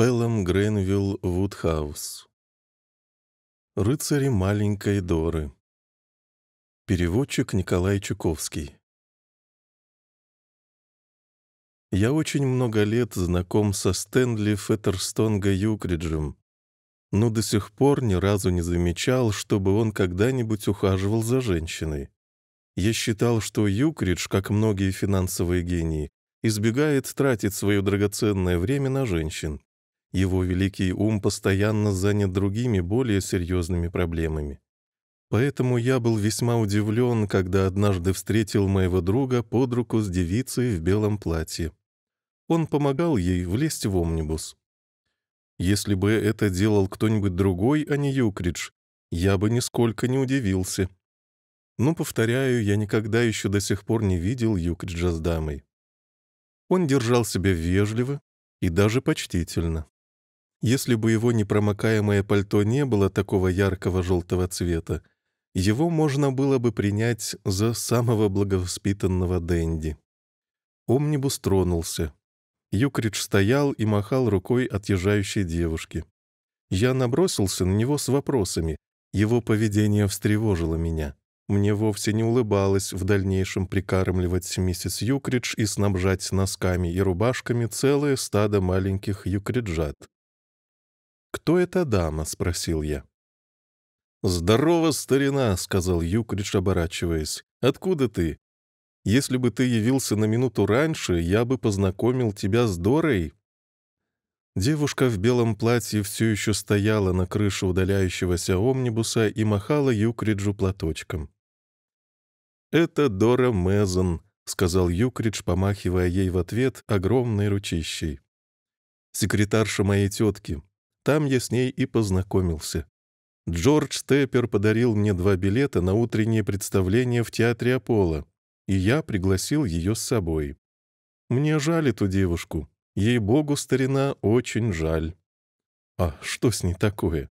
Пелом Гренвилл Вудхаус. Рыцари маленькой Доры. Переводчик Николай Чуковский. Я очень много лет знаком со Стэнли Феттерстонга Юкриджем, но до сих пор ни разу не замечал, чтобы он когда-нибудь ухаживал за женщиной. Я считал, что Юкридж, как многие финансовые гении, избегает тратить свое драгоценное время на женщин. Его великий ум постоянно занят другими, более серьезными проблемами. Поэтому я был весьма удивлен, когда однажды встретил моего друга под руку с девицей в белом платье. Он помогал ей влезть в омнибус. Если бы это делал кто-нибудь другой, а не Юкридж, я бы нисколько не удивился. Но, повторяю, я никогда еще до сих пор не видел Юкриджа с дамой. Он держал себя вежливо и даже почтительно. Если бы его непромокаемое пальто не было такого яркого желтого цвета, его можно было бы принять за самого благовоспитанного Дэнди. Омнибус тронулся. Юкридж стоял и махал рукой отъезжающей девушки. Я набросился на него с вопросами. Его поведение встревожило меня. Мне вовсе не улыбалось в дальнейшем прикармливать миссис Юкридж и снабжать носками и рубашками целое стадо маленьких юкриджат. «Кто эта дама?» — спросил я. «Здорово, старина!» — сказал Юкрич, оборачиваясь. «Откуда ты? Если бы ты явился на минуту раньше, я бы познакомил тебя с Дорой». Девушка в белом платье все еще стояла на крыше удаляющегося омнибуса и махала Юкриджу платочком. «Это Дора Мезон», — сказал Юкридж, помахивая ей в ответ огромной ручищей. «Секретарша моей тетки. Там я с ней и познакомился. Джордж Степпер подарил мне два билета на утреннее представление в театре Аполло, и я пригласил ее с собой. Мне жаль эту девушку. Ей-богу, старина, очень жаль. А что с ней такое?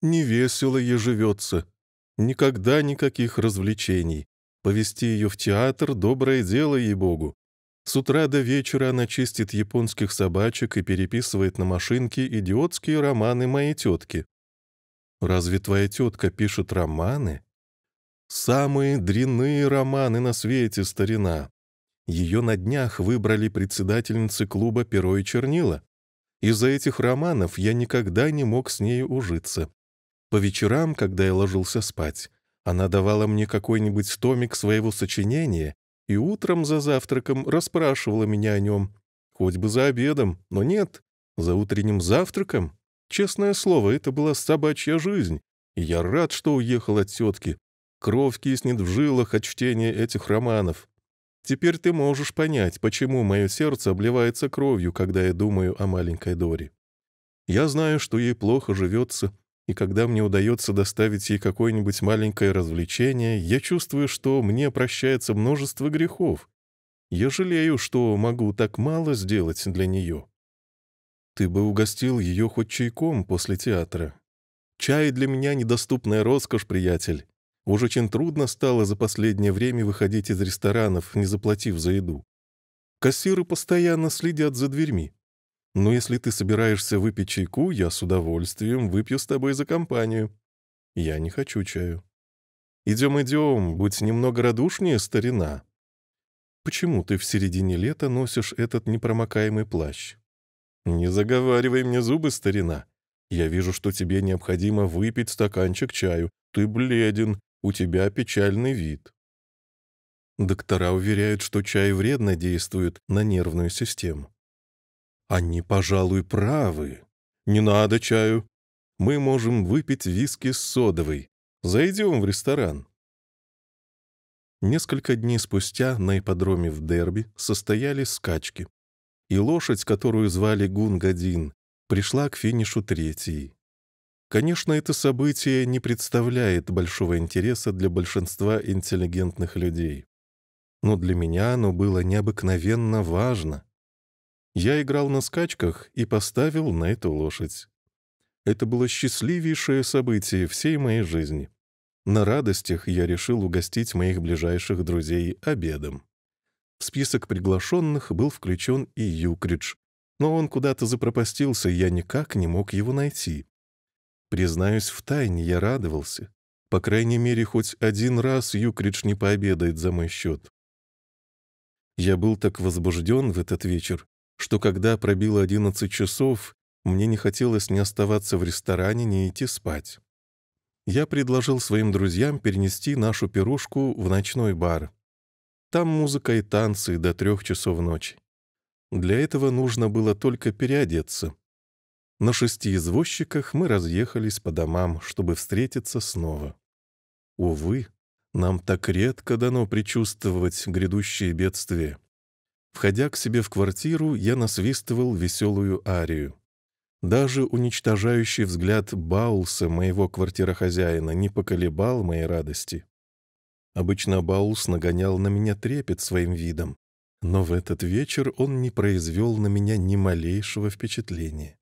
Невесело ей живется. Никогда никаких развлечений. Повести ее в театр — доброе дело, ей-богу. С утра до вечера она чистит японских собачек и переписывает на машинке идиотские романы моей тетки. Разве твоя тетка пишет романы? Самые дрянные романы на свете, старина. Ее на днях выбрали председательницы клуба «Перо и чернила». Из-за этих романов я никогда не мог с ней ужиться. По вечерам, когда я ложился спать, она давала мне какой-нибудь томик своего сочинения и утром за завтраком расспрашивала меня о нем. Хоть бы за обедом, но нет, за утренним завтраком. Честное слово, это была собачья жизнь, и я рад, что уехал от тетки. Кровь киснет в жилах от чтения этих романов. Теперь ты можешь понять, почему мое сердце обливается кровью, когда я думаю о маленькой Доре. Я знаю, что ей плохо живется, и когда мне удается доставить ей какое-нибудь маленькое развлечение, я чувствую, что мне прощается множество грехов. Я жалею, что могу так мало сделать для нее. Ты бы угостил ее хоть чайком после театра. Чай для меня недоступная роскошь, приятель. Уж очень трудно стало за последнее время выходить из ресторанов, не заплатив за еду. Кассиры постоянно следят за дверьми. Но если ты собираешься выпить чайку, я с удовольствием выпью с тобой за компанию. Я не хочу чаю. Идем, идем, будь немного радушнее, старина. Почему ты в середине лета носишь этот непромокаемый плащ? Не заговаривай мне зубы, старина. Я вижу, что тебе необходимо выпить стаканчик чаю. Ты бледен, у тебя печальный вид. Доктора уверяют, что чай вредно действует на нервную систему. Они, пожалуй, правы. Не надо чаю. Мы можем выпить виски с содовой. Зайдем в ресторан. Несколько дней спустя на ипподроме в Дерби состоялись скачки. И лошадь, которую звали Гунгадин, пришла к финишу третьей. Конечно, это событие не представляет большого интереса для большинства интеллигентных людей. Но для меня оно было необыкновенно важно. Я играл на скачках и поставил на эту лошадь. Это было счастливейшее событие всей моей жизни. На радостях я решил угостить моих ближайших друзей обедом. В список приглашенных был включен и Юкридж, но он куда-то запропастился, и я никак не мог его найти. Признаюсь, в тайне, я радовался. По крайней мере, хоть один раз Юкридж не пообедает за мой счет. Я был так возбужден в этот вечер, что когда пробило 11 часов, мне не хотелось ни оставаться в ресторане, ни идти спать. Я предложил своим друзьям перенести нашу пирушку в ночной бар. Там музыка и танцы до трех часов ночи. Для этого нужно было только переодеться. На шести извозчиках мы разъехались по домам, чтобы встретиться снова. Увы, нам так редко дано предчувствовать грядущие бедствия. Входя к себе в квартиру, я насвистывал веселую арию. Даже уничтожающий взгляд Баулса, моего квартирохозяина, не поколебал моей радости. Обычно Баулс нагонял на меня трепет своим видом, но в этот вечер он не произвел на меня ни малейшего впечатления.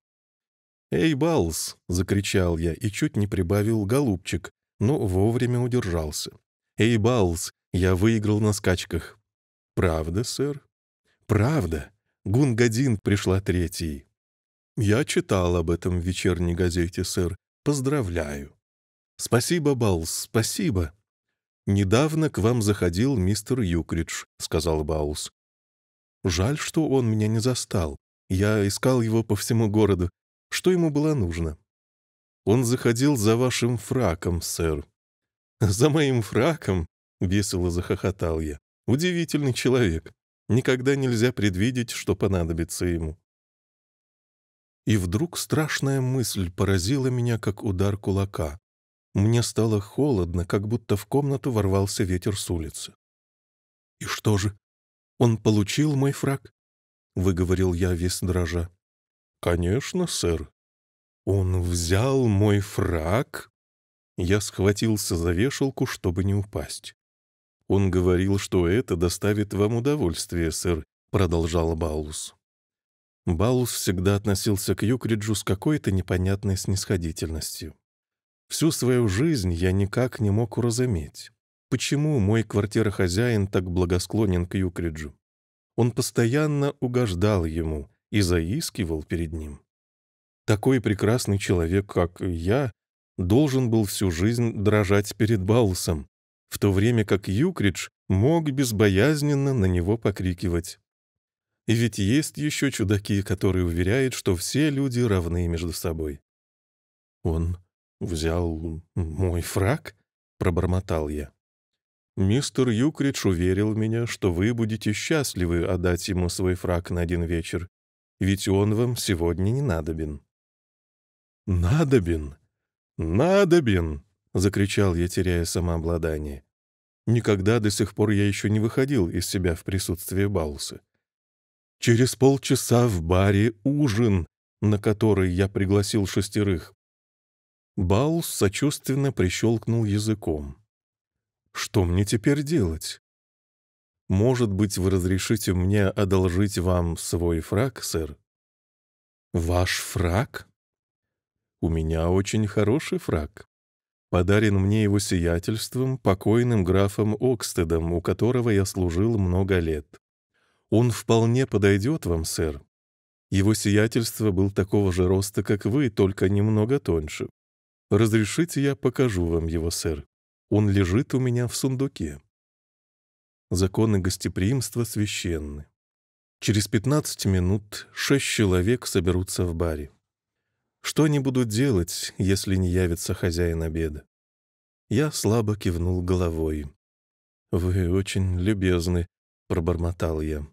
«Эй, Баулс!» — закричал я и чуть не прибавил голубчик, но вовремя удержался. «Эй, Баулс, я выиграл на скачках». «Правда, сэр?» Правда, Гунгадин пришла третий. Я читал об этом в вечерней газете, сэр. Поздравляю. Спасибо, Баулс, спасибо. «Недавно к вам заходил мистер Юкридж», — сказал Баулс. «Жаль, что он меня не застал. Я искал его по всему городу. Что ему было нужно?» «Он заходил за вашим фраком, сэр». «За моим фраком?» — весело захохотал я. «Удивительный человек. Никогда нельзя предвидеть, что понадобится ему. И вдруг страшная мысль поразила меня, как удар кулака. Мне стало холодно, как будто в комнату ворвался ветер с улицы. «И что же? Он получил мой фраг?» — выговорил я весь дрожа. «Конечно, сэр. Он взял мой фраг?» Я схватился за вешалку, чтобы не упасть. «Он говорил, что это доставит вам удовольствие, сэр», — продолжал Баулус. Баулус всегда относился к Юкриджу с какой-то непонятной снисходительностью. Всю свою жизнь я никак не мог уразуметь, почему мой квартирохозяин так благосклонен к Юкриджу. Он постоянно угождал ему и заискивал перед ним. Такой прекрасный человек, как я, должен был всю жизнь дрожать перед Баусом, в то время как Юкридж мог безбоязненно на него покрикивать. И ведь есть еще чудаки, которые уверяют, что все люди равны между собой. «Он взял мой фраг?» — пробормотал я. «Мистер Юкридж уверил меня, что вы будете счастливы отдать ему свой фраг на один вечер, ведь он вам сегодня не надобен». «Надобен! Надобен!» — закричал я, теряя самообладание. Никогда до сих пор я еще не выходил из себя в присутствии Бауса. «Через полчаса в баре ужин, на который я пригласил шестерых». Баус сочувственно прищелкнул языком. «Что мне теперь делать? Может быть, вы разрешите мне одолжить вам свой фраг, сэр?» «Ваш фраг?» «У меня очень хороший фраг», подарен мне его сиятельством, покойным графом Окстедом, у которого я служил много лет. Он вполне подойдет вам, сэр. Его сиятельство был такого же роста, как вы, только немного тоньше. Разрешите, я покажу вам его, сэр. Он лежит у меня в сундуке. Законы гостеприимства священны. Через 15 минут шесть человек соберутся в баре. Что они будут делать, если не явится хозяин обеда? Я слабо кивнул головой. «Вы очень любезны», — пробормотал я.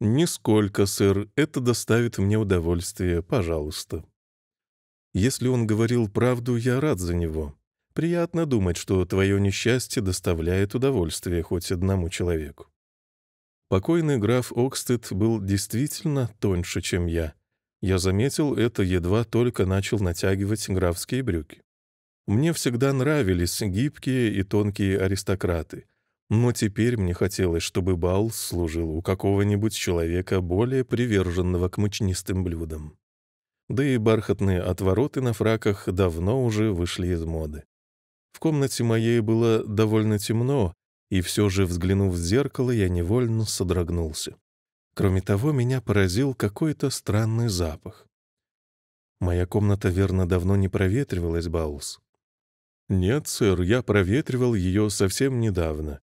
«Нисколько, сэр, это доставит мне удовольствие, пожалуйста». Если он говорил правду, я рад за него. Приятно думать, что твое несчастье доставляет удовольствие хоть одному человеку. Покойный граф Окстед был действительно тоньше, чем я — я заметил это, едва только начал натягивать графские брюки. Мне всегда нравились гибкие и тонкие аристократы, но теперь мне хотелось, чтобы бал служил у какого-нибудь человека более приверженного к мучнистым блюдам. Да и бархатные отвороты на фраках давно уже вышли из моды. В комнате моей было довольно темно, и все же, взглянув в зеркало, я невольно содрогнулся. Кроме того, меня поразил какой-то странный запах. «Моя комната, верно, давно не проветривалась, Баулс?» «Нет, сэр, я проветривал ее совсем недавно».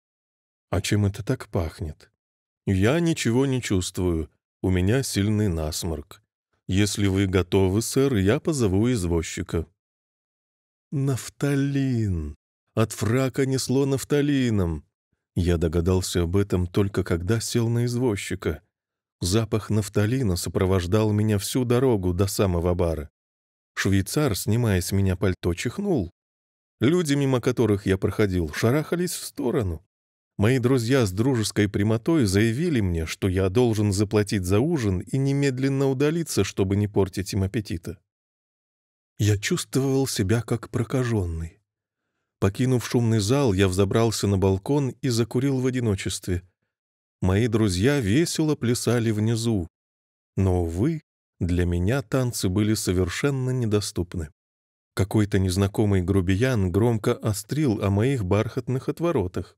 «А чем это так пахнет?» «Я ничего не чувствую. У меня сильный насморк. Если вы готовы, сэр, я позову извозчика». «Нафталин! От фрака несло нафталином!» Я догадался об этом только когда сел на извозчика. Запах нафталина сопровождал меня всю дорогу до самого бара. Швейцар, снимая с меня пальто, чихнул. Люди, мимо которых я проходил, шарахались в сторону. Мои друзья с дружеской прямотой заявили мне, что я должен заплатить за ужин и немедленно удалиться, чтобы не портить им аппетита. Я чувствовал себя как прокаженный. Покинув шумный зал, я взобрался на балкон и закурил в одиночестве — Мои друзья весело плясали внизу. Но, увы, для меня танцы были совершенно недоступны. Какой-то незнакомый грубиян громко острил о моих бархатных отворотах.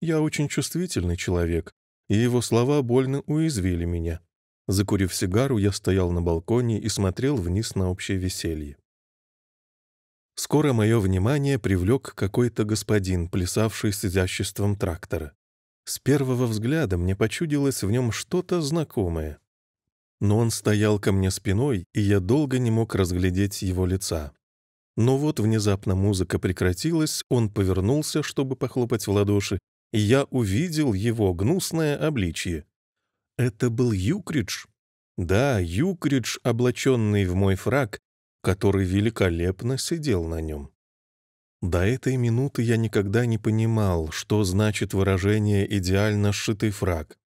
Я очень чувствительный человек, и его слова больно уязвили меня. Закурив сигару, я стоял на балконе и смотрел вниз на общее веселье. Скоро мое внимание привлек какой-то господин, плясавший с изяществом трактора. С первого взгляда мне почудилось в нем что-то знакомое. Но он стоял ко мне спиной, и я долго не мог разглядеть его лица. Но вот внезапно музыка прекратилась, он повернулся, чтобы похлопать в ладоши, и я увидел его гнусное обличье. Это был Юкридж. Да, Юкридж, облаченный в мой фраг, который великолепно сидел на нем. До этой минуты я никогда не понимал, что значит выражение «идеально сшитый фраг».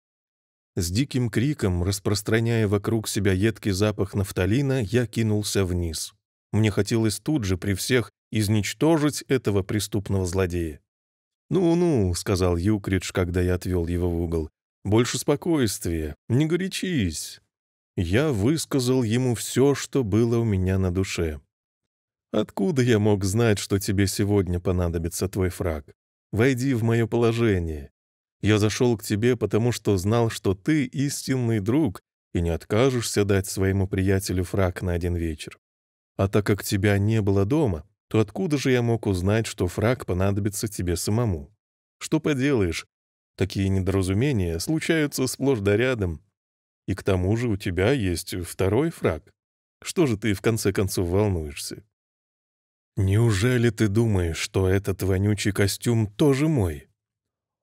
С диким криком, распространяя вокруг себя едкий запах нафталина, я кинулся вниз. Мне хотелось тут же при всех изничтожить этого преступного злодея. «Ну-ну», — сказал Юкридж, когда я отвел его в угол, — «больше спокойствия, не горячись». Я высказал ему все, что было у меня на душе. Откуда я мог знать, что тебе сегодня понадобится твой фраг? Войди в мое положение. Я зашел к тебе, потому что знал, что ты истинный друг и не откажешься дать своему приятелю фраг на один вечер. А так как тебя не было дома, то откуда же я мог узнать, что фраг понадобится тебе самому? Что поделаешь, такие недоразумения случаются сплошь да рядом. И к тому же у тебя есть второй фраг. Что же ты в конце концов волнуешься? «Неужели ты думаешь, что этот вонючий костюм тоже мой?»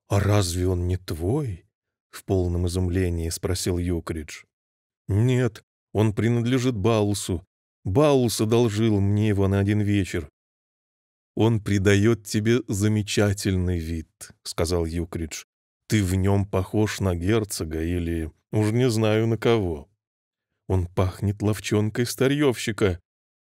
«А разве он не твой?» — в полном изумлении спросил Юкридж. «Нет, он принадлежит Баусу. Баус одолжил мне его на один вечер». «Он придает тебе замечательный вид», — сказал Юкридж. «Ты в нем похож на герцога или уж не знаю на кого». «Он пахнет ловчонкой старьевщика»,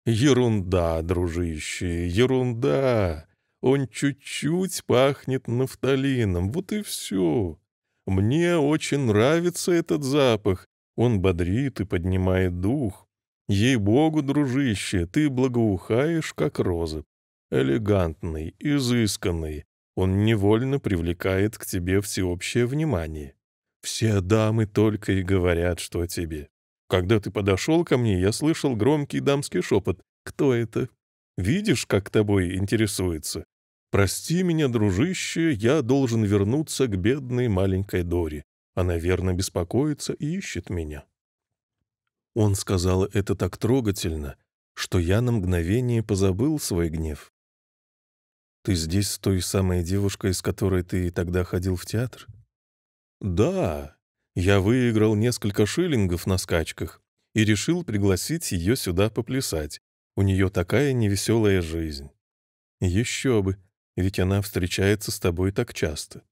«Ерунда, дружище, ерунда. Он чуть-чуть пахнет нафталином, вот и все. Мне очень нравится этот запах. Он бодрит и поднимает дух. Ей-богу, дружище, ты благоухаешь, как розы. Элегантный, изысканный. Он невольно привлекает к тебе всеобщее внимание. Все дамы только и говорят, что о тебе. Когда ты подошел ко мне, я слышал громкий дамский шепот. Кто это? Видишь, как тобой интересуется? Прости меня, дружище, я должен вернуться к бедной маленькой Доре. Она верно беспокоится и ищет меня». Он сказал это так трогательно, что я на мгновение позабыл свой гнев. «Ты здесь с той самой девушкой, с которой ты тогда ходил в театр?» «Да, я выиграл несколько шиллингов на скачках и решил пригласить ее сюда поплясать. У нее такая невеселая жизнь. Еще бы, ведь она встречается с тобой так часто.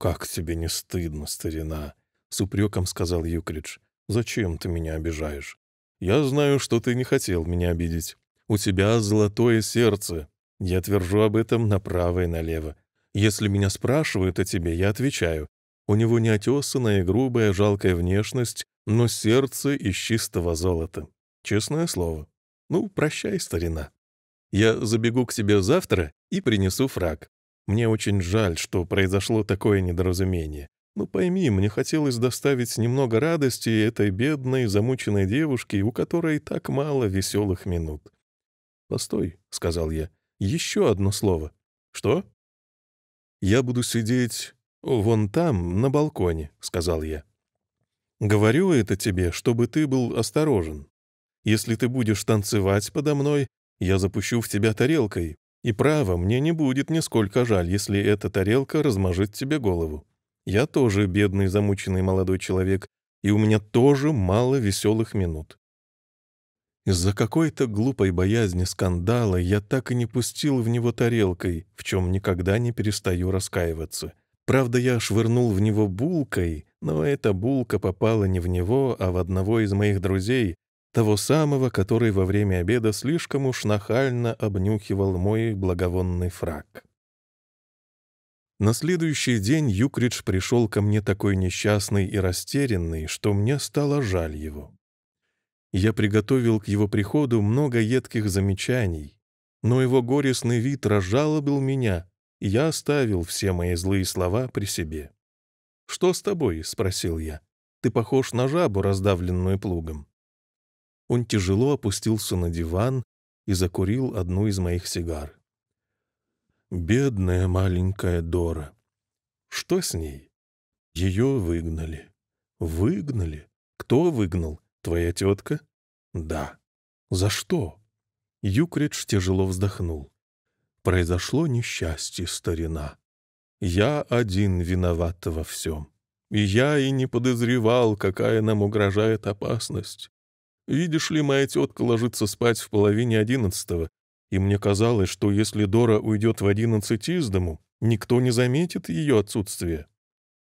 «Как тебе не стыдно, старина?» — с упреком сказал Юкридж. «Зачем ты меня обижаешь? Я знаю, что ты не хотел меня обидеть. У тебя золотое сердце. Я твержу об этом направо и налево. Если меня спрашивают о тебе, я отвечаю. У него неотесанная, грубая, жалкая внешность, но сердце из чистого золота. Честное слово. Ну, прощай, старина. Я забегу к тебе завтра и принесу фраг. Мне очень жаль, что произошло такое недоразумение. Но ну, пойми, мне хотелось доставить немного радости этой бедной, замученной девушке, у которой так мало веселых минут. «Постой», — сказал я, — «еще одно слово». «Что?» «Я буду сидеть «Вон там, на балконе», — сказал я. «Говорю это тебе, чтобы ты был осторожен. Если ты будешь танцевать подо мной, я запущу в тебя тарелкой. И право, мне не будет нисколько жаль, если эта тарелка размажет тебе голову. Я тоже бедный замученный молодой человек, и у меня тоже мало веселых минут». Из-за какой-то глупой боязни скандала я так и не пустил в него тарелкой, в чем никогда не перестаю раскаиваться. Правда, я швырнул в него булкой, но эта булка попала не в него, а в одного из моих друзей, того самого, который во время обеда слишком уж нахально обнюхивал мой благовонный фраг. На следующий день Юкридж пришел ко мне такой несчастный и растерянный, что мне стало жаль его. Я приготовил к его приходу много едких замечаний, но его горестный вид разжалобил меня, я оставил все мои злые слова при себе. «Что с тобой?» — спросил я. «Ты похож на жабу, раздавленную плугом». Он тяжело опустился на диван и закурил одну из моих сигар. «Бедная маленькая Дора. Что с ней?» «Ее выгнали». «Выгнали? Кто выгнал? Твоя тетка?» «Да». «За что?» Юкридж тяжело вздохнул. Произошло несчастье, старина. Я один виноват во всем. И я и не подозревал, какая нам угрожает опасность. Видишь ли, моя тетка ложится спать в половине одиннадцатого, и мне казалось, что если Дора уйдет в одиннадцать из дому, никто не заметит ее отсутствие.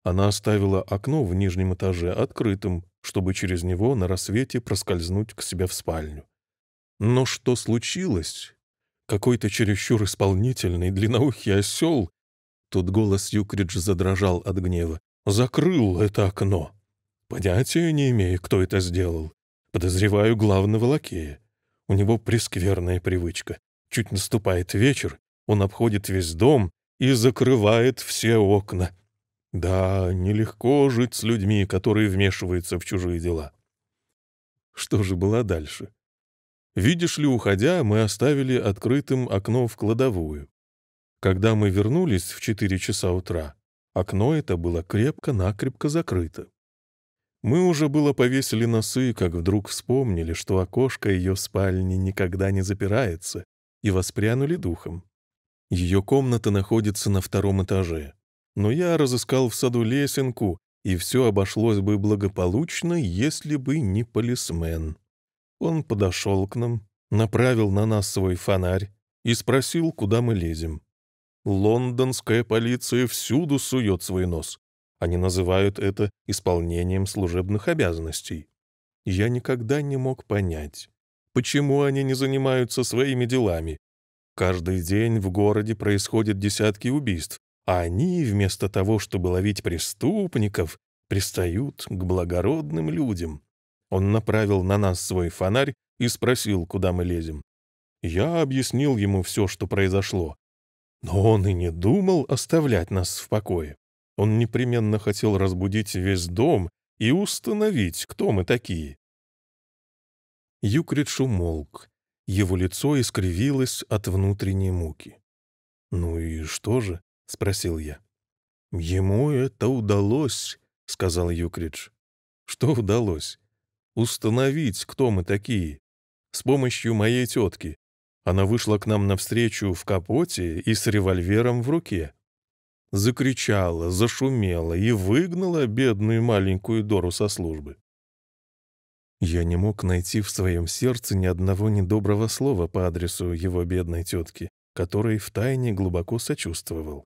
Она оставила окно в нижнем этаже открытым, чтобы через него на рассвете проскользнуть к себе в спальню. Но что случилось, какой-то чересчур исполнительный, длинноухий осел. Тут голос Юкридж задрожал от гнева. Закрыл это окно. Понятия не имею, кто это сделал. Подозреваю главного лакея. У него прескверная привычка. Чуть наступает вечер, он обходит весь дом и закрывает все окна. Да, нелегко жить с людьми, которые вмешиваются в чужие дела. Что же было дальше? Видишь ли, уходя, мы оставили открытым окно в кладовую. Когда мы вернулись в 4 часа утра, окно это было крепко-накрепко закрыто. Мы уже было повесили носы, как вдруг вспомнили, что окошко ее спальни никогда не запирается, и воспрянули духом. Ее комната находится на втором этаже. Но я разыскал в саду лесенку, и все обошлось бы благополучно, если бы не полисмен. Он подошел к нам, направил на нас свой фонарь и спросил, куда мы лезем. Лондонская полиция всюду сует свой нос. Они называют это исполнением служебных обязанностей. Я никогда не мог понять, почему они не занимаются своими делами. Каждый день в городе происходят десятки убийств, а они, вместо того, чтобы ловить преступников, пристают к благородным людям. Он направил на нас свой фонарь и спросил, куда мы лезем. Я объяснил ему все, что произошло. Но он и не думал оставлять нас в покое. Он непременно хотел разбудить весь дом и установить, кто мы такие. Юкридж умолк. Его лицо искривилось от внутренней муки. «Ну и что же?» — спросил я. «Ему это удалось», — сказал Юкридж. «Что удалось?» установить, кто мы такие, с помощью моей тетки. Она вышла к нам навстречу в капоте и с револьвером в руке. Закричала, зашумела и выгнала бедную маленькую Дору со службы. Я не мог найти в своем сердце ни одного недоброго слова по адресу его бедной тетки, которой втайне глубоко сочувствовал.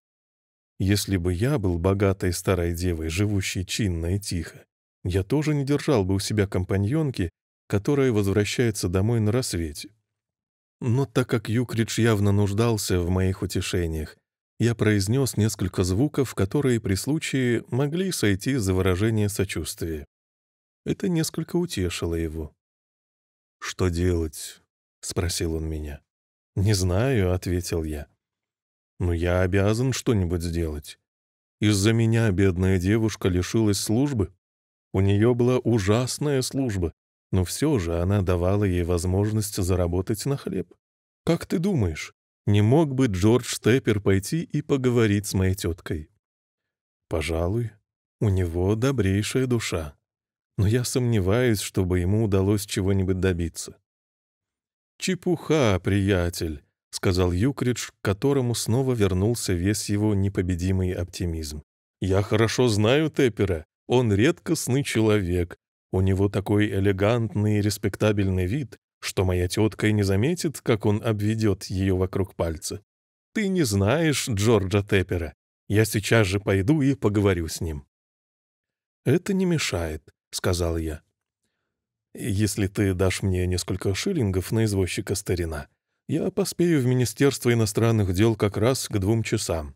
Если бы я был богатой старой девой, живущей чинно и тихо, я тоже не держал бы у себя компаньонки, которая возвращается домой на рассвете. Но так как Юкридж явно нуждался в моих утешениях, я произнес несколько звуков, которые при случае могли сойти за выражение сочувствия. Это несколько утешило его. «Что делать?» — спросил он меня. «Не знаю», — ответил я. «Но я обязан что-нибудь сделать. Из-за меня бедная девушка лишилась службы. У нее была ужасная служба, но все же она давала ей возможность заработать на хлеб. Как ты думаешь, не мог бы Джордж Теппер пойти и поговорить с моей теткой? Пожалуй, у него добрейшая душа. Но я сомневаюсь, чтобы ему удалось чего-нибудь добиться. «Чепуха, приятель», — сказал Юкридж, к которому снова вернулся весь его непобедимый оптимизм. «Я хорошо знаю Теппера. Он редкостный человек. У него такой элегантный и респектабельный вид, что моя тетка и не заметит, как он обведет ее вокруг пальца. Ты не знаешь Джорджа Теппера. Я сейчас же пойду и поговорю с ним. «Это не мешает», — сказал я. «Если ты дашь мне несколько шиллингов на извозчика старина, я поспею в Министерство иностранных дел как раз к двум часам.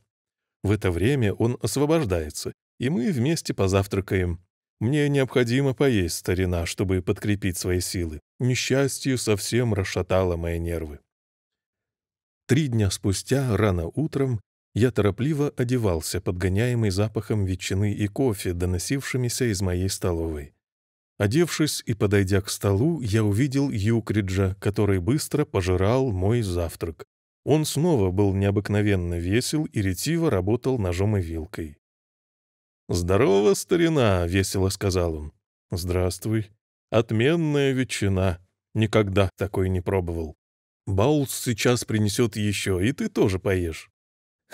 В это время он освобождается, и мы вместе позавтракаем. Мне необходимо поесть, старина, чтобы подкрепить свои силы. Несчастье совсем расшатало мои нервы. Три дня спустя, рано утром, я торопливо одевался, подгоняемый запахом ветчины и кофе, доносившимися из моей столовой. Одевшись и подойдя к столу, я увидел Юкриджа, который быстро пожирал мой завтрак. Он снова был необыкновенно весел и ретиво работал ножом и вилкой. «Здорово, старина!» — весело сказал он. «Здравствуй. Отменная ветчина. Никогда такой не пробовал. Баулс сейчас принесет еще, и ты тоже поешь».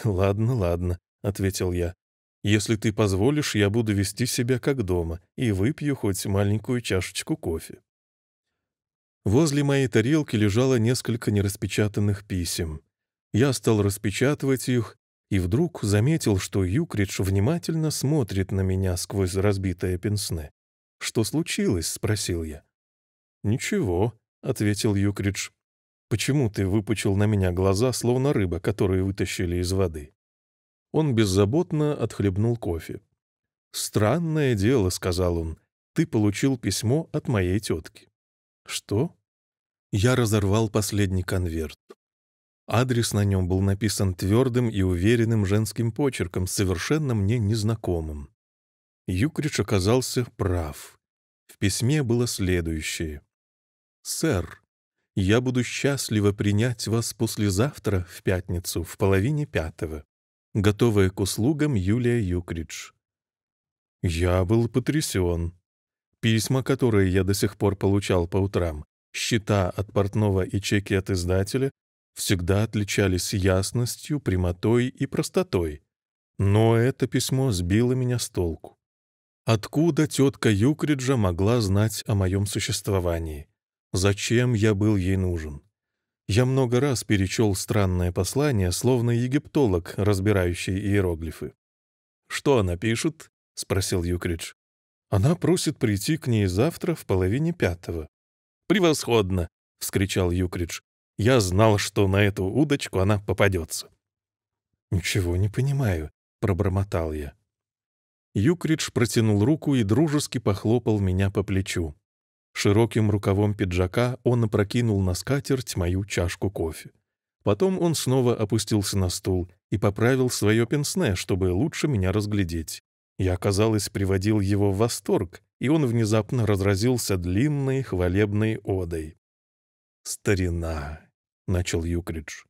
«Ладно, ладно», — ответил я. «Если ты позволишь, я буду вести себя как дома и выпью хоть маленькую чашечку кофе». Возле моей тарелки лежало несколько нераспечатанных писем. Я стал распечатывать их, и вдруг заметил, что Юкридж внимательно смотрит на меня сквозь разбитое пенсне. «Что случилось?» — спросил я. «Ничего», — ответил Юкридж. «Почему ты выпучил на меня глаза, словно рыба, которую вытащили из воды?» Он беззаботно отхлебнул кофе. «Странное дело», — сказал он. «Ты получил письмо от моей тетки». «Что?» Я разорвал последний конверт. Адрес на нем был написан твердым и уверенным женским почерком, совершенно мне незнакомым. Юкрич оказался прав. В письме было следующее. «Сэр, я буду счастливо принять вас послезавтра, в пятницу, в половине пятого. Готовая к услугам Юлия Юкридж». Я был потрясен. Письма, которые я до сих пор получал по утрам, счета от портного и чеки от издателя, всегда отличались ясностью, прямотой и простотой. Но это письмо сбило меня с толку. Откуда тетка Юкриджа могла знать о моем существовании? Зачем я был ей нужен? Я много раз перечел странное послание, словно египтолог, разбирающий иероглифы. «Что она пишет?» — спросил Юкридж. «Она просит прийти к ней завтра в половине пятого». «Превосходно!» — вскричал Юкридж. Я знал, что на эту удочку она попадется. «Ничего не понимаю», — пробормотал я. Юкридж протянул руку и дружески похлопал меня по плечу. Широким рукавом пиджака он опрокинул на скатерть мою чашку кофе. Потом он снова опустился на стул и поправил свое пенсне, чтобы лучше меня разглядеть. Я, казалось, приводил его в восторг, и он внезапно разразился длинной хвалебной одой. «Старина! — начал Юкридж.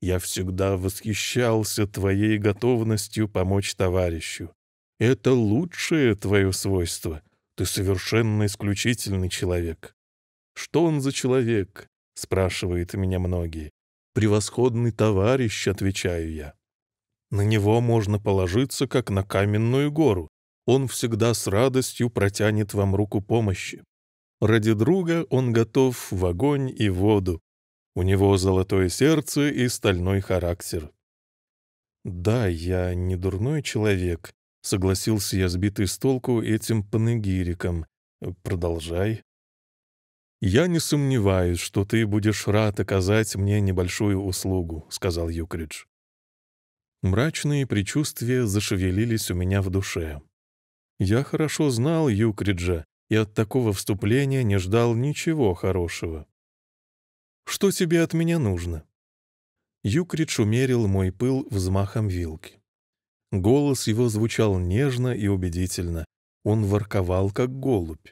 «Я всегда восхищался твоей готовностью помочь товарищу. Это лучшее твое свойство. Ты совершенно исключительный человек». «Что он за человек?» — спрашивают меня многие. «Превосходный товарищ», — отвечаю я. «На него можно положиться, как на каменную гору. Он всегда с радостью протянет вам руку помощи. Ради друга он готов в огонь и воду, у него золотое сердце и стальной характер. «Да, я не дурной человек», — согласился я, сбитый с толку этим панегириком. «Продолжай». «Я не сомневаюсь, что ты будешь рад оказать мне небольшую услугу», — сказал Юкридж. Мрачные предчувствия зашевелились у меня в душе. Я хорошо знал Юкриджа и от такого вступления не ждал ничего хорошего. Что тебе от меня нужно?» Юкрич умерил мой пыл взмахом вилки. Голос его звучал нежно и убедительно. Он ворковал, как голубь.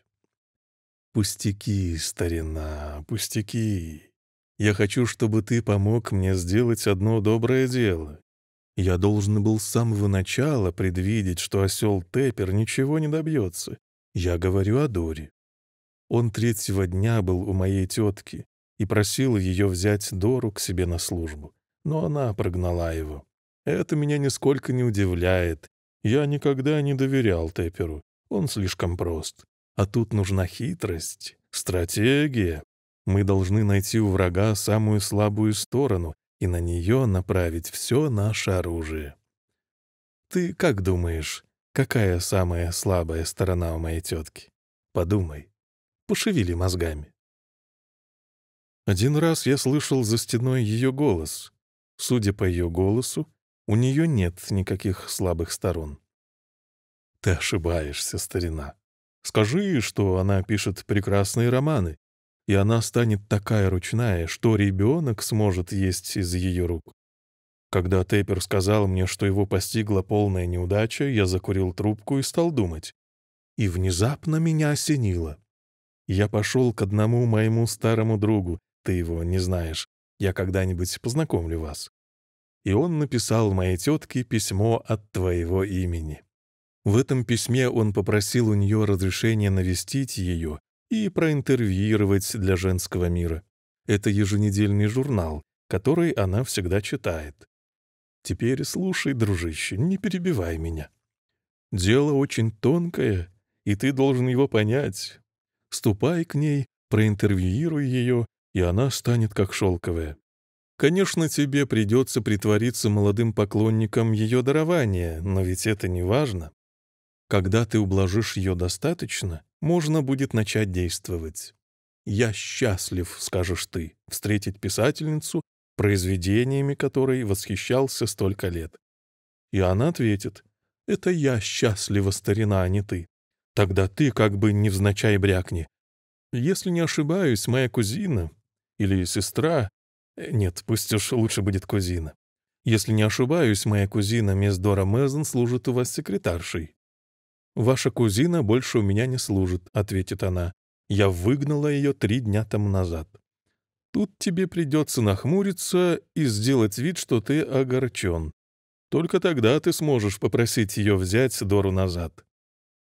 «Пустяки, старина, пустяки. Я хочу, чтобы ты помог мне сделать одно доброе дело. Я должен был с самого начала предвидеть, что осел Тепер ничего не добьется. Я говорю о Доре. Он третьего дня был у моей тетки и просил ее взять Дору к себе на службу, но она прогнала его. Это меня нисколько не удивляет. Я никогда не доверял Тепперу, он слишком прост. А тут нужна хитрость, стратегия. Мы должны найти у врага самую слабую сторону и на нее направить все наше оружие. Ты как думаешь, какая самая слабая сторона у моей тетки? Подумай, пошевели мозгами. Один раз я слышал за стеной ее голос. Судя по ее голосу, у нее нет никаких слабых сторон. Ты ошибаешься, старина. Скажи, ей, что она пишет прекрасные романы, и она станет такая ручная, что ребенок сможет есть из ее рук. Когда Теппер сказал мне, что его постигла полная неудача, я закурил трубку и стал думать. И внезапно меня осенило. Я пошел к одному моему старому другу, ты его не знаешь. Я когда-нибудь познакомлю вас». И он написал моей тетке письмо от твоего имени. В этом письме он попросил у нее разрешения навестить ее и проинтервьюировать для женского мира. Это еженедельный журнал, который она всегда читает. Теперь слушай, дружище, не перебивай меня. Дело очень тонкое, и ты должен его понять. Ступай к ней, проинтервьюируй ее и она станет как шелковая. Конечно, тебе придется притвориться молодым поклонником ее дарования, но ведь это не важно. Когда ты ублажишь ее достаточно, можно будет начать действовать. «Я счастлив», — скажешь ты, — встретить писательницу, произведениями которой восхищался столько лет. И она ответит, «Это я счастлива, старина, а не ты. Тогда ты как бы невзначай брякни. Если не ошибаюсь, моя кузина, или сестра? Э, нет, пусть уж лучше будет кузина. Если не ошибаюсь, моя кузина, мисс Дора Мезон, служит у вас секретаршей. «Ваша кузина больше у меня не служит», — ответит она. «Я выгнала ее три дня тому назад». Тут тебе придется нахмуриться и сделать вид, что ты огорчен. Только тогда ты сможешь попросить ее взять Дору назад.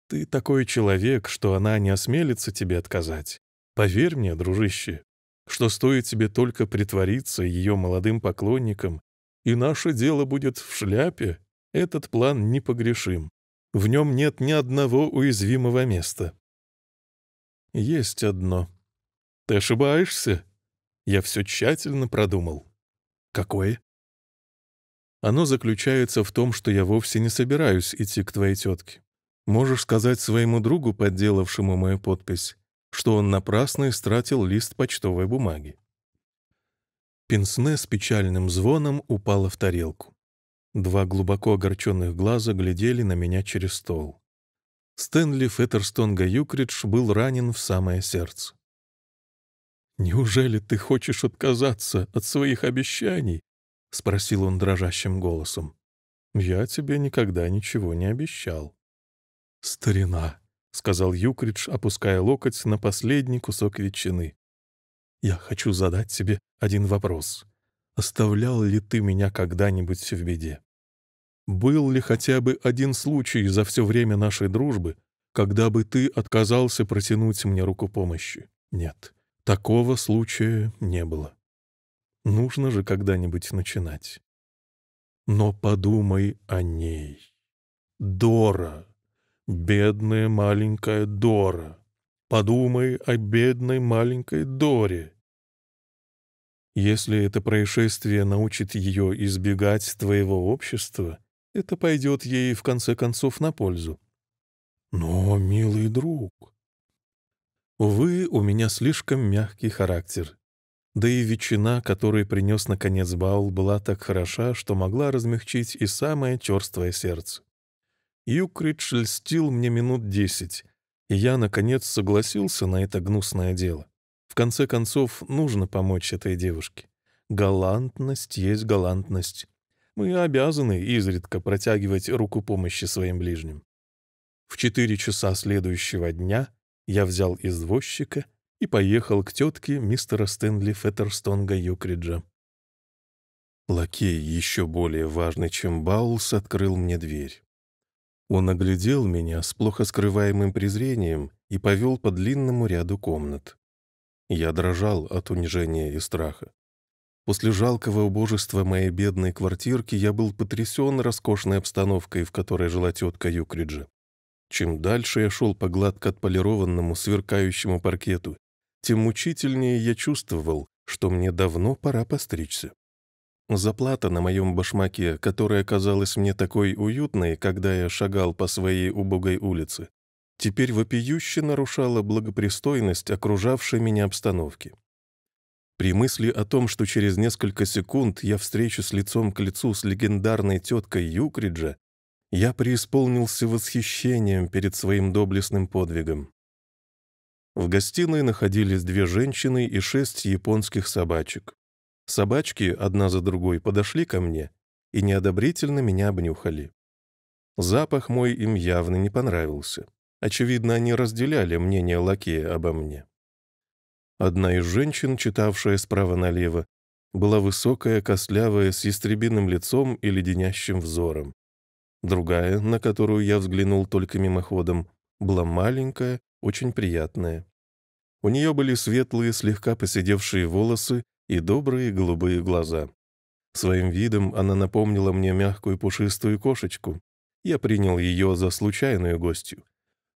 Ты такой человек, что она не осмелится тебе отказать. Поверь мне, дружище что стоит тебе только притвориться ее молодым поклонником, и наше дело будет в шляпе, этот план непогрешим. В нем нет ни одного уязвимого места. Есть одно. Ты ошибаешься? Я все тщательно продумал. Какое? Оно заключается в том, что я вовсе не собираюсь идти к твоей тетке. Можешь сказать своему другу, подделавшему мою подпись, что он напрасно истратил лист почтовой бумаги. Пенсне с печальным звоном упала в тарелку. Два глубоко огорченных глаза глядели на меня через стол. Стэнли Феттерстон Гаюкридж был ранен в самое сердце. «Неужели ты хочешь отказаться от своих обещаний?» — спросил он дрожащим голосом. «Я тебе никогда ничего не обещал». «Старина!» — сказал Юкридж, опуская локоть на последний кусок ветчины. «Я хочу задать тебе один вопрос. Оставлял ли ты меня когда-нибудь в беде? Был ли хотя бы один случай за все время нашей дружбы, когда бы ты отказался протянуть мне руку помощи? Нет, такого случая не было. Нужно же когда-нибудь начинать. Но подумай о ней. Дора!» Бедная маленькая Дора. Подумай о бедной маленькой Доре. Если это происшествие научит ее избегать твоего общества, это пойдет ей в конце концов на пользу. Но, милый друг... Увы, у меня слишком мягкий характер. Да и ветчина, которую принес наконец Баул, была так хороша, что могла размягчить и самое черствое сердце. Юкрит шельстил мне минут десять, и я, наконец, согласился на это гнусное дело. В конце концов, нужно помочь этой девушке. Галантность есть галантность. Мы обязаны изредка протягивать руку помощи своим ближним. В четыре часа следующего дня я взял извозчика и поехал к тетке мистера Стэнли Феттерстонга Юкриджа. Лакей, еще более важный, чем Баулс, открыл мне дверь. Он оглядел меня с плохо скрываемым презрением и повел по длинному ряду комнат. Я дрожал от унижения и страха. После жалкого убожества моей бедной квартирки я был потрясен роскошной обстановкой, в которой жила тетка Юкриджи. Чем дальше я шел по гладко отполированному, сверкающему паркету, тем мучительнее я чувствовал, что мне давно пора постричься. Заплата на моем башмаке, которая казалась мне такой уютной, когда я шагал по своей убогой улице, теперь вопиюще нарушала благопристойность окружавшей меня обстановки. При мысли о том, что через несколько секунд я встречусь лицом к лицу с легендарной теткой Юкриджа, я преисполнился восхищением перед своим доблестным подвигом. В гостиной находились две женщины и шесть японских собачек. Собачки одна за другой подошли ко мне и неодобрительно меня обнюхали. Запах мой им явно не понравился. Очевидно, они разделяли мнение лакея обо мне. Одна из женщин, читавшая справа налево, была высокая, костлявая, с ястребиным лицом и леденящим взором. Другая, на которую я взглянул только мимоходом, была маленькая, очень приятная. У нее были светлые, слегка поседевшие волосы и добрые голубые глаза. Своим видом она напомнила мне мягкую пушистую кошечку. Я принял ее за случайную гостью.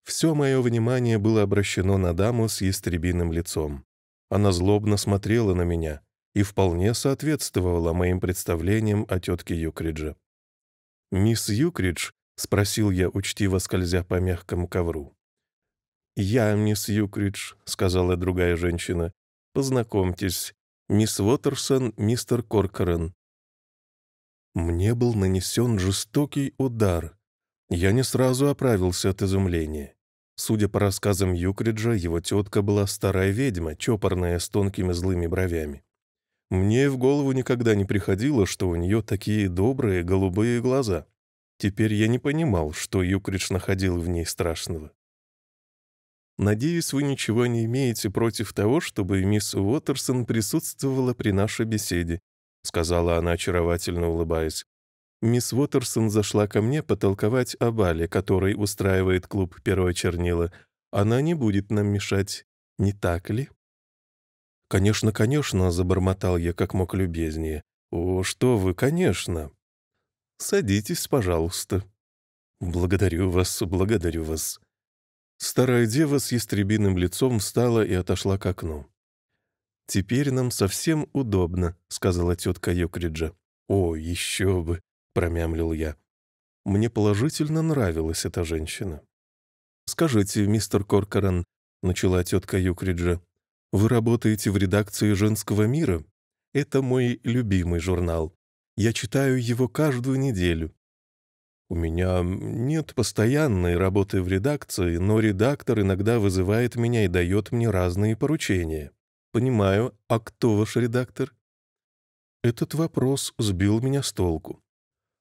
Все мое внимание было обращено на даму с ястребиным лицом. Она злобно смотрела на меня и вполне соответствовала моим представлениям о тетке Юкриджа. «Мисс Юкридж?» — спросил я, учтиво скользя по мягкому ковру. «Я, мисс Юкридж», — сказала другая женщина. «Познакомьтесь, мисс Уотерсон, мистер Коркорен. Мне был нанесен жестокий удар. Я не сразу оправился от изумления. Судя по рассказам Юкриджа, его тетка была старая ведьма, чопорная, с тонкими злыми бровями. Мне в голову никогда не приходило, что у нее такие добрые голубые глаза. Теперь я не понимал, что Юкридж находил в ней страшного. Надеюсь, вы ничего не имеете против того, чтобы мисс Уотерсон присутствовала при нашей беседе», — сказала она, очаровательно улыбаясь. Мисс Уотерсон зашла ко мне потолковать о бале, который устраивает клуб «Первое чернила». Она не будет нам мешать, не так ли? «Конечно, конечно», — забормотал я как мог любезнее. «О, что вы, конечно!» «Садитесь, пожалуйста». «Благодарю вас, благодарю вас», Старая дева с ястребиным лицом встала и отошла к окну. «Теперь нам совсем удобно», — сказала тетка Йокриджа. «О, еще бы!» — промямлил я. Мне положительно нравилась эта женщина. «Скажите, мистер Коркоран», — начала тетка Юкриджа, — «вы работаете в редакции «Женского мира»? Это мой любимый журнал. Я читаю его каждую неделю. У меня нет постоянной работы в редакции, но редактор иногда вызывает меня и дает мне разные поручения. Понимаю, а кто ваш редактор? Этот вопрос сбил меня с толку.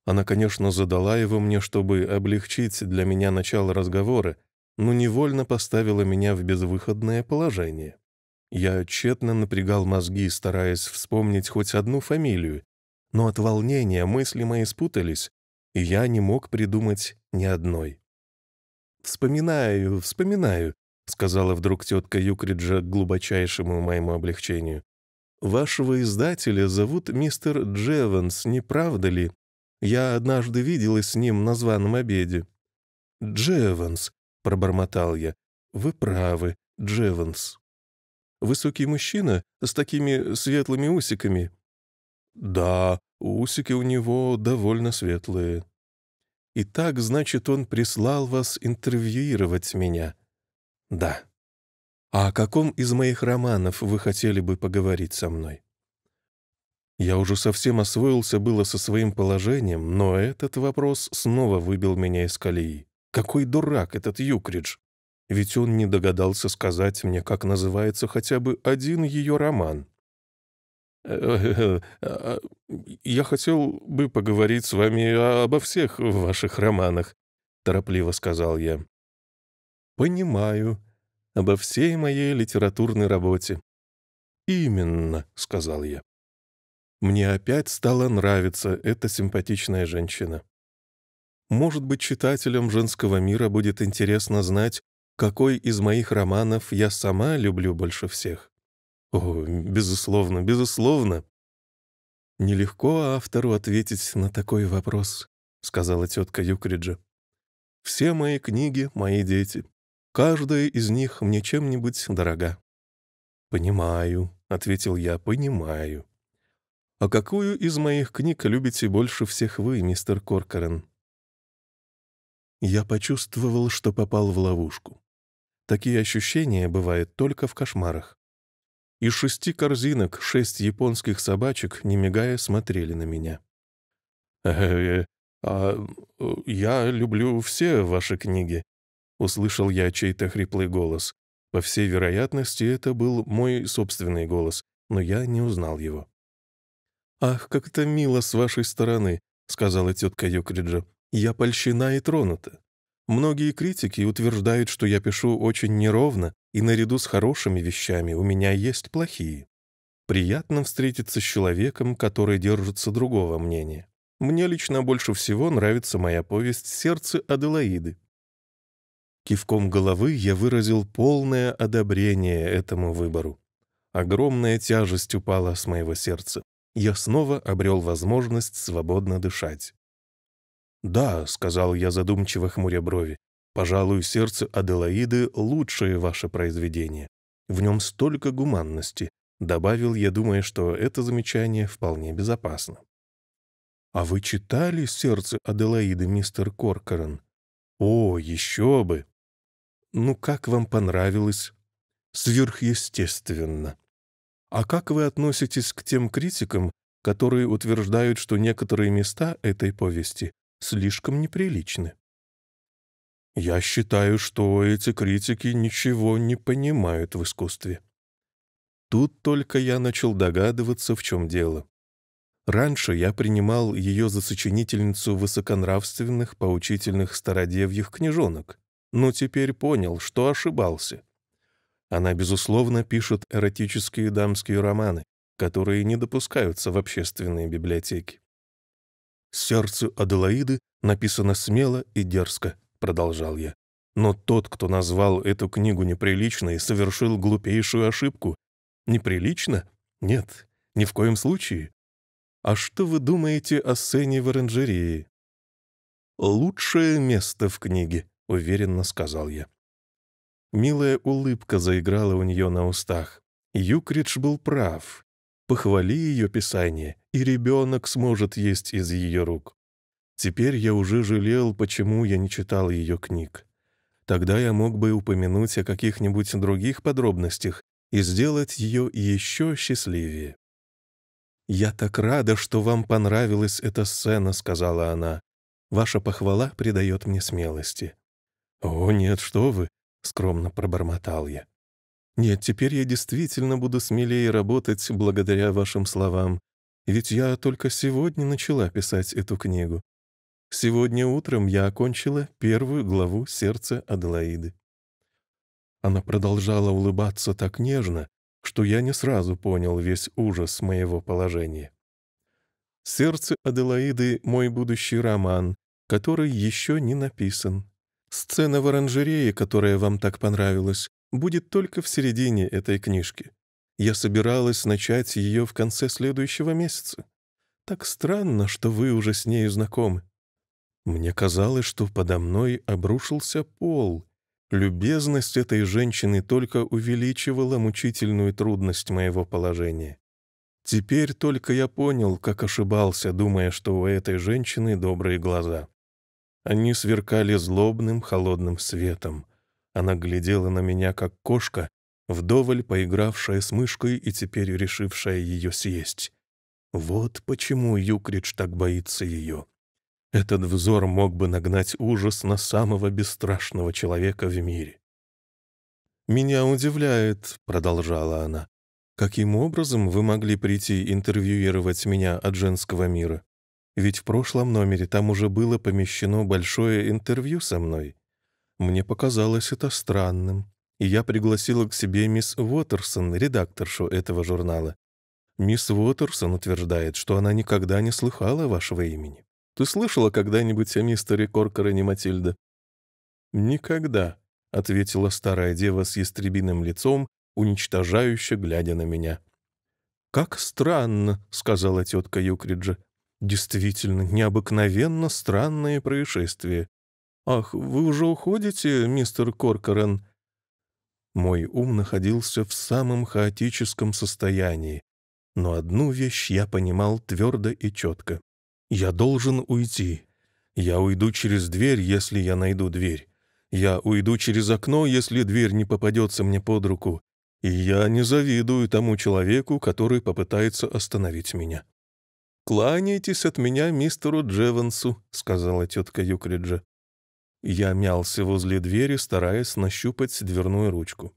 Она, конечно, задала его мне, чтобы облегчить для меня начало разговора, но невольно поставила меня в безвыходное положение. Я тщетно напрягал мозги, стараясь вспомнить хоть одну фамилию, но от волнения мысли мои спутались, и я не мог придумать ни одной. «Вспоминаю, вспоминаю», — сказала вдруг тетка Юкриджа к глубочайшему моему облегчению. «Вашего издателя зовут мистер Джеванс, не правда ли? Я однажды виделась с ним на званом обеде». «Джеванс», — пробормотал я, — «вы правы, Джеванс». «Высокий мужчина с такими светлыми усиками?» «Да», Усики у него довольно светлые. И так, значит, он прислал вас интервьюировать меня? Да. А о каком из моих романов вы хотели бы поговорить со мной? Я уже совсем освоился было со своим положением, но этот вопрос снова выбил меня из колеи. Какой дурак этот Юкридж! Ведь он не догадался сказать мне, как называется хотя бы один ее роман. Э, э, э, а, я хотел бы поговорить с вами обо всех ваших романах», — торопливо сказал я. «Понимаю. Обо всей моей литературной работе». «Именно», — сказал я. Мне опять стала нравиться эта симпатичная женщина. Может быть, читателям женского мира будет интересно знать, какой из моих романов я сама люблю больше всех. О, безусловно, безусловно. Нелегко автору ответить на такой вопрос, сказала тетка Юкриджа. Все мои книги — мои дети. Каждая из них мне чем-нибудь дорога. «Понимаю», — ответил я, — «понимаю». «А какую из моих книг любите больше всех вы, мистер Коркорен?» Я почувствовал, что попал в ловушку. Такие ощущения бывают только в кошмарах. Из шести корзинок шесть японских собачек, не мигая, смотрели на меня. «Э-э, а э, я люблю все ваши книги», — услышал я чей-то хриплый голос. По всей вероятности, это был мой собственный голос, но я не узнал его. «Ах, как это мило с вашей стороны», — сказала тетка Йокриджа. «Я польщена и тронута». Многие критики утверждают, что я пишу очень неровно, и наряду с хорошими вещами у меня есть плохие. Приятно встретиться с человеком, который держится другого мнения. Мне лично больше всего нравится моя повесть «Сердце Аделаиды». Кивком головы я выразил полное одобрение этому выбору. Огромная тяжесть упала с моего сердца. Я снова обрел возможность свободно дышать. «Да», — сказал я задумчиво хмуря брови, «пожалуй, сердце Аделаиды — лучшее ваше произведение. В нем столько гуманности», — добавил я, думая, что это замечание вполне безопасно. «А вы читали «Сердце Аделаиды», мистер Коркоран?» «О, еще бы!» «Ну, как вам понравилось?» «Сверхъестественно». «А как вы относитесь к тем критикам, которые утверждают, что некоторые места этой повести слишком неприличны. Я считаю, что эти критики ничего не понимают в искусстве. Тут только я начал догадываться, в чем дело. Раньше я принимал ее за сочинительницу высоконравственных, поучительных стародевьих книжонок, но теперь понял, что ошибался. Она, безусловно, пишет эротические дамские романы, которые не допускаются в общественные библиотеки. «Сердце Аделаиды» написано смело и дерзко, — продолжал я. Но тот, кто назвал эту книгу неприличной, совершил глупейшую ошибку. Неприлично? Нет, ни в коем случае. А что вы думаете о сцене в оранжерее? «Лучшее место в книге», — уверенно сказал я. Милая улыбка заиграла у нее на устах. Юкридж был прав. Похвали ее писание, и ребенок сможет есть из ее рук. Теперь я уже жалел, почему я не читал ее книг. Тогда я мог бы упомянуть о каких-нибудь других подробностях и сделать ее еще счастливее. «Я так рада, что вам понравилась эта сцена», — сказала она. «Ваша похвала придает мне смелости». «О, нет, что вы!» — скромно пробормотал я. «Нет, теперь я действительно буду смелее работать благодаря вашим словам. Ведь я только сегодня начала писать эту книгу. Сегодня утром я окончила первую главу «Сердца Аделаиды». Она продолжала улыбаться так нежно, что я не сразу понял весь ужас моего положения. «Сердце Аделаиды» — мой будущий роман, который еще не написан. Сцена в оранжерее, которая вам так понравилась, будет только в середине этой книжки. Я собиралась начать ее в конце следующего месяца. Так странно, что вы уже с нею знакомы. Мне казалось, что подо мной обрушился пол. Любезность этой женщины только увеличивала мучительную трудность моего положения. Теперь только я понял, как ошибался, думая, что у этой женщины добрые глаза. Они сверкали злобным холодным светом. Она глядела на меня, как кошка, вдоволь поигравшая с мышкой и теперь решившая ее съесть. Вот почему Юкридж так боится ее. Этот взор мог бы нагнать ужас на самого бесстрашного человека в мире. «Меня удивляет», — продолжала она, — «каким образом вы могли прийти интервьюировать меня от женского мира? Ведь в прошлом номере там уже было помещено большое интервью со мной. Мне показалось это странным и я пригласила к себе мисс Уотерсон, редакторшу этого журнала. Мисс Уотерсон утверждает, что она никогда не слыхала вашего имени. Ты слышала когда-нибудь о мистере Коркорене Матильда?» «Никогда», — ответила старая дева с ястребиным лицом, уничтожающе глядя на меня. «Как странно», — сказала тетка Юкриджа. «Действительно, необыкновенно странное происшествие. Ах, вы уже уходите, мистер Коркорен?» Мой ум находился в самом хаотическом состоянии, но одну вещь я понимал твердо и четко. Я должен уйти. Я уйду через дверь, если я найду дверь. Я уйду через окно, если дверь не попадется мне под руку. И я не завидую тому человеку, который попытается остановить меня. «Кланяйтесь от меня мистеру Джевансу», — сказала тетка Юкриджа. Я мялся возле двери, стараясь нащупать дверную ручку.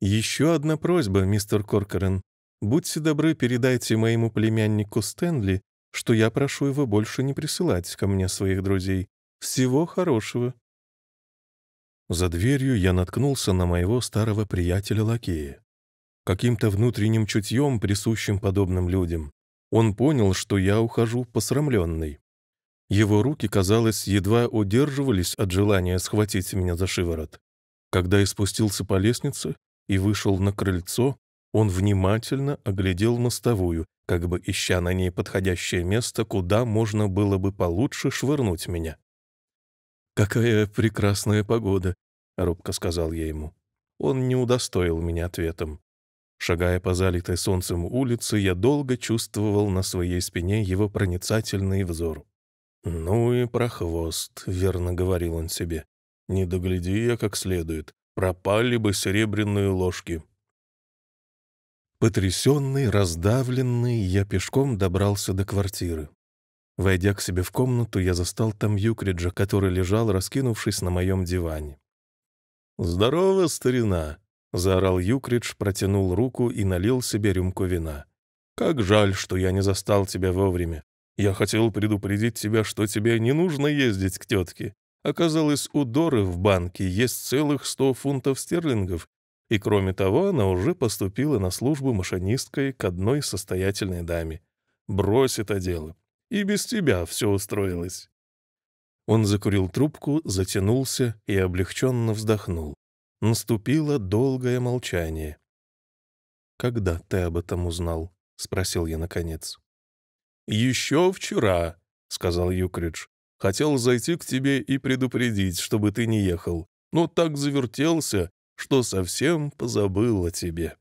«Еще одна просьба, мистер Коркорен. Будьте добры, передайте моему племяннику Стэнли, что я прошу его больше не присылать ко мне своих друзей. Всего хорошего». За дверью я наткнулся на моего старого приятеля-лакея. Каким-то внутренним чутьем, присущим подобным людям, он понял, что я ухожу посрамленный. Его руки, казалось, едва удерживались от желания схватить меня за шиворот. Когда я спустился по лестнице и вышел на крыльцо, он внимательно оглядел мостовую, как бы ища на ней подходящее место, куда можно было бы получше швырнуть меня. «Какая прекрасная погода», — робко сказал я ему. Он не удостоил меня ответом. Шагая по залитой солнцем улице, я долго чувствовал на своей спине его проницательный взор. «Ну и прохвост», — верно говорил он себе. «Не догляди я как следует. Пропали бы серебряные ложки». Потрясенный, раздавленный, я пешком добрался до квартиры. Войдя к себе в комнату, я застал там Юкриджа, который лежал, раскинувшись на моем диване. «Здорово, старина!» — заорал Юкридж, протянул руку и налил себе рюмку вина. «Как жаль, что я не застал тебя вовремя. Я хотел предупредить тебя, что тебе не нужно ездить к тетке. Оказалось, у Доры в банке есть целых 100 фунтов стерлингов, и кроме того, она уже поступила на службу машинисткой к одной состоятельной даме. Брось это дело. И без тебя все устроилось. Он закурил трубку, затянулся и облегченно вздохнул. Наступило долгое молчание. «Когда ты об этом узнал?» — спросил я наконец. «Еще вчера», — сказал Юкридж. «Хотел зайти к тебе и предупредить, чтобы ты не ехал, но так завертелся, что совсем позабыл о тебе».